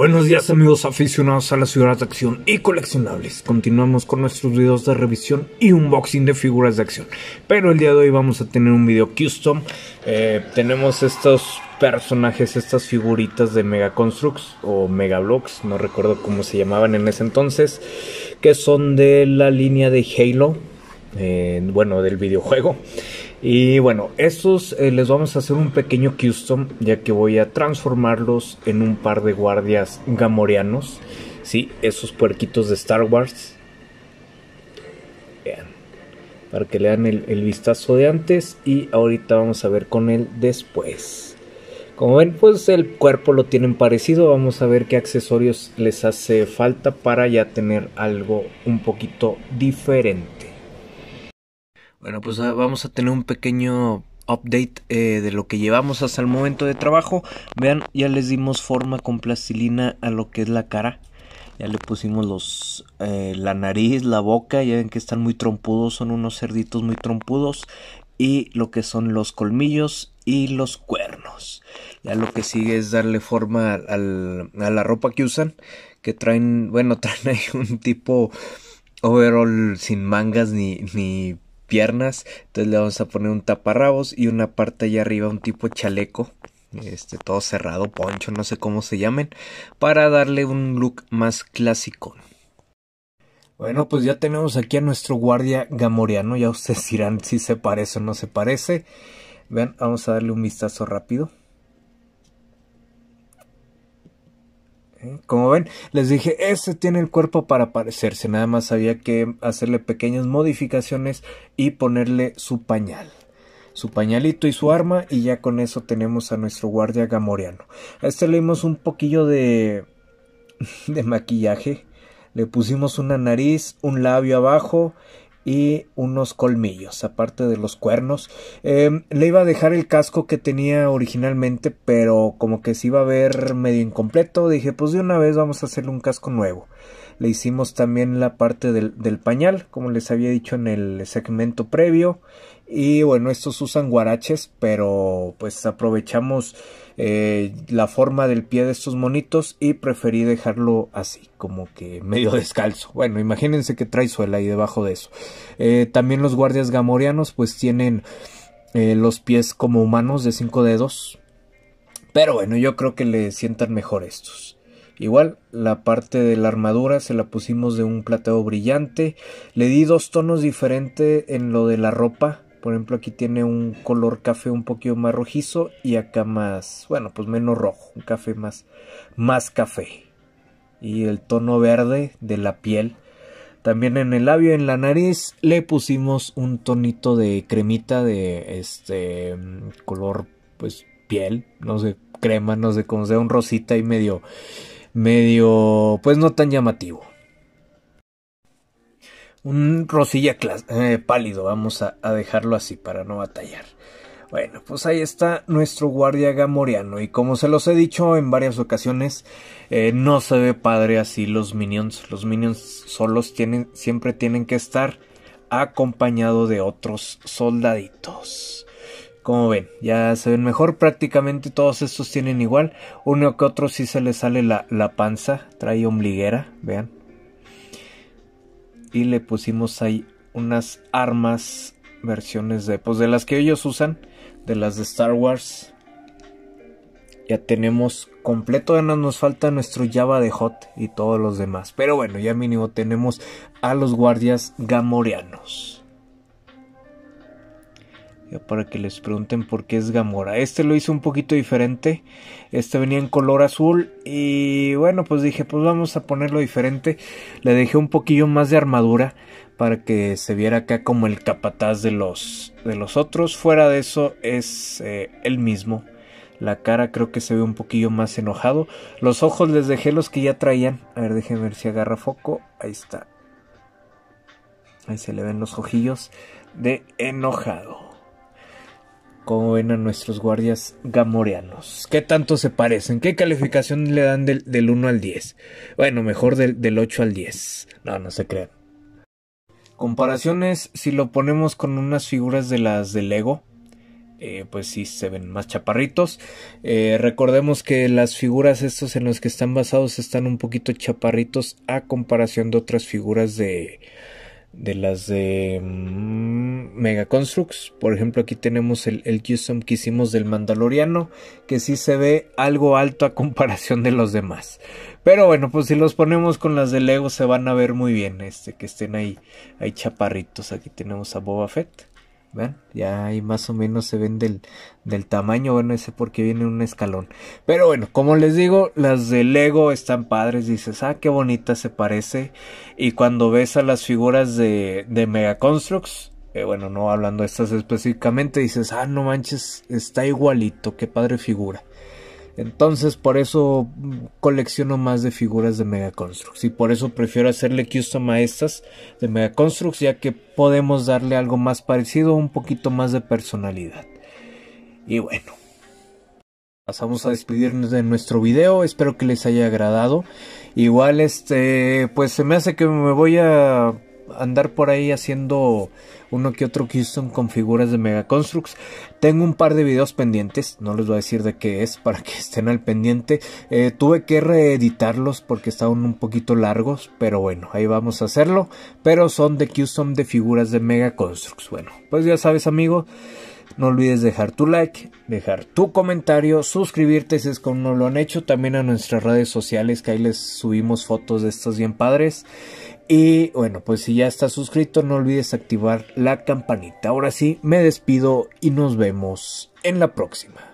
Buenos días amigos aficionados a la figuras de acción y coleccionables. Continuamos con nuestros videos de revisión y unboxing de figuras de acción. Pero el día de hoy vamos a tener un video custom. Eh, tenemos estos personajes, estas figuritas de Mega Constructs o Mega Blocks, no recuerdo cómo se llamaban en ese entonces, que son de la línea de Halo, eh, bueno, del videojuego. Y bueno, estos eh, les vamos a hacer un pequeño custom, ya que voy a transformarlos en un par de guardias gamorianos. Sí, esos puerquitos de Star Wars. Vean, para que lean el, el vistazo de antes y ahorita vamos a ver con el después. Como ven, pues el cuerpo lo tienen parecido. Vamos a ver qué accesorios les hace falta para ya tener algo un poquito diferente. Bueno, pues ah, vamos a tener un pequeño update eh, de lo que llevamos hasta el momento de trabajo. Vean, ya les dimos forma con plastilina a lo que es la cara. Ya le pusimos los eh, la nariz, la boca, ya ven que están muy trompudos, son unos cerditos muy trompudos. Y lo que son los colmillos y los cuernos. Ya lo que sigue es darle forma a la ropa que usan. Que traen, bueno, traen ahí un tipo overall sin mangas ni, ni piernas. Entonces le vamos a poner un taparrabos y una parte allá arriba, un tipo chaleco. Este, todo cerrado, poncho, no sé cómo se llamen. Para darle un look más clásico. Bueno, pues ya tenemos aquí a nuestro guardia gamoriano. Ya ustedes dirán si se parece o no se parece. Vean, vamos a darle un vistazo rápido. ¿eh? Como ven, les dije, este tiene el cuerpo para parecerse, nada más había que hacerle pequeñas modificaciones y ponerle su pañal. Su pañalito y su arma y ya con eso tenemos a nuestro guardia gamoriano. A este le dimos un poquillo de... de maquillaje. Le pusimos una nariz, un labio abajo y unos colmillos, aparte de los cuernos. Em, le iba a dejar el casco que tenía originalmente, pero como que se iba a ver medio incompleto, dije pues de una vez vamos a hacerle un casco nuevo. Le hicimos también la parte del, pañal, como les había dicho en el segmento previo. Y bueno, estos usan guaraches, pero pues aprovechamos eh, la forma del pie de estos monitos y preferí dejarlo así, como que medio descalzo. Bueno, imagínense que trae suela ahí debajo de eso. Eh, también los guardias gamorianos pues tienen eh, los pies como humanos de cinco dedos. Pero bueno, yo creo que le sientan mejor estos. Igual, la parte de la armadura se la pusimos de un plateado brillante. Le di dos tonos diferentes en lo de la ropa. Por ejemplo, aquí tiene un color café un poquito más rojizo y acá más, bueno, pues menos rojo, un café más, más café. Y el tono verde de la piel. También en el labio y en la nariz le pusimos un tonito de cremita de este color, pues piel, no sé, crema, no sé cómo sea, un rosita y medio medio, pues no tan llamativo. Un rosilla eh, pálido, vamos a, dejarlo así para no batallar. Bueno, pues ahí está nuestro guardia gamoriano. Y como se los he dicho en varias ocasiones, eh, no se ve padre así los minions. Los minions solos tienen, siempre tienen que estar acompañado de otros soldaditos. Como ven, ya se ven mejor, prácticamente todos estos tienen igual, uno que otro sí se le sale la, panza, trae ombliguera, vean. Y le pusimos ahí unas armas, versiones de, pues de las que ellos usan, de las de Star Wars. Ya tenemos completo, ya no nos falta nuestro Java de Hot y todos los demás. Pero bueno, ya mínimo tenemos a los guardias gamoreanos. Eh, para que les pregunten por qué es Gamora. Este lo hice un poquito diferente. Este venía en color azul. Y bueno, pues dije, pues vamos a ponerlo diferente. Le dejé un poquillo más de armadura. Para que se viera acá como el capataz de los, de los otros. Fuera de eso es el eh, mismo. La cara creo que se ve un poquillo más enojado. Los ojos les dejé los que ya traían. A ver, déjenme ver si agarra foco. Ahí está. Ahí se le ven los ojillos de enojado como ven a nuestros guardias gamoreanos. ¿Qué tanto se parecen? ¿Qué calificación le dan del, 1 al 10? Bueno, mejor del, del 8 al 10. No, no se crean. Comparaciones, si lo ponemos con unas figuras de las de Lego, eh, pues sí se ven más chaparritos. Eh, recordemos que las figuras estos en los que están basados están un poquito chaparritos a comparación de otras figuras de de las de mm, Mega Constructs. Por ejemplo, aquí tenemos el, el custom que hicimos del Mandaloriano, que sí se ve algo alto a comparación de los demás. Pero bueno, pues si los ponemos con las de Lego se van a ver muy bien, este, que estén ahí, ahí chaparritos. Aquí tenemos a Boba Fett. ¿Ven? Ya ahí más o menos se ven del, del tamaño. Bueno, ese porque viene un escalón. Pero bueno, como les digo, las de Lego están padres. Dices, ah, qué bonita se parece. Y cuando ves a las figuras de, de Mega Constructs, eh, bueno, no hablando estas específicamente, dices, ah, no manches, está igualito, qué padre figura. Entonces por eso colecciono más de figuras de Mega Construx y por eso prefiero hacerle custom a estas de Mega Construx ya que podemos darle algo más parecido, un poquito más de personalidad. Y bueno, pasamos a despedirnos de nuestro video, espero que les haya agradado. Igual este, pues se me hace que me voy a andar por ahí haciendo uno que otro custom con figuras de Mega Constructs. Tengo un par de videos pendientes, no les voy a decir de qué es para que estén al pendiente. Eh, tuve que reeditarlos porque estaban un poquito largos, pero bueno, ahí vamos a hacerlo. Pero son de custom de figuras de Mega Constructs. Bueno, pues ya sabes, amigo. No olvides dejar tu like, dejar tu comentario, suscribirte si es como no lo han hecho, también a nuestras redes sociales que ahí les subimos fotos de estos bien padres. Y bueno, pues si ya estás suscrito, no olvides activar la campanita. Ahora sí, me despido y nos vemos en la próxima.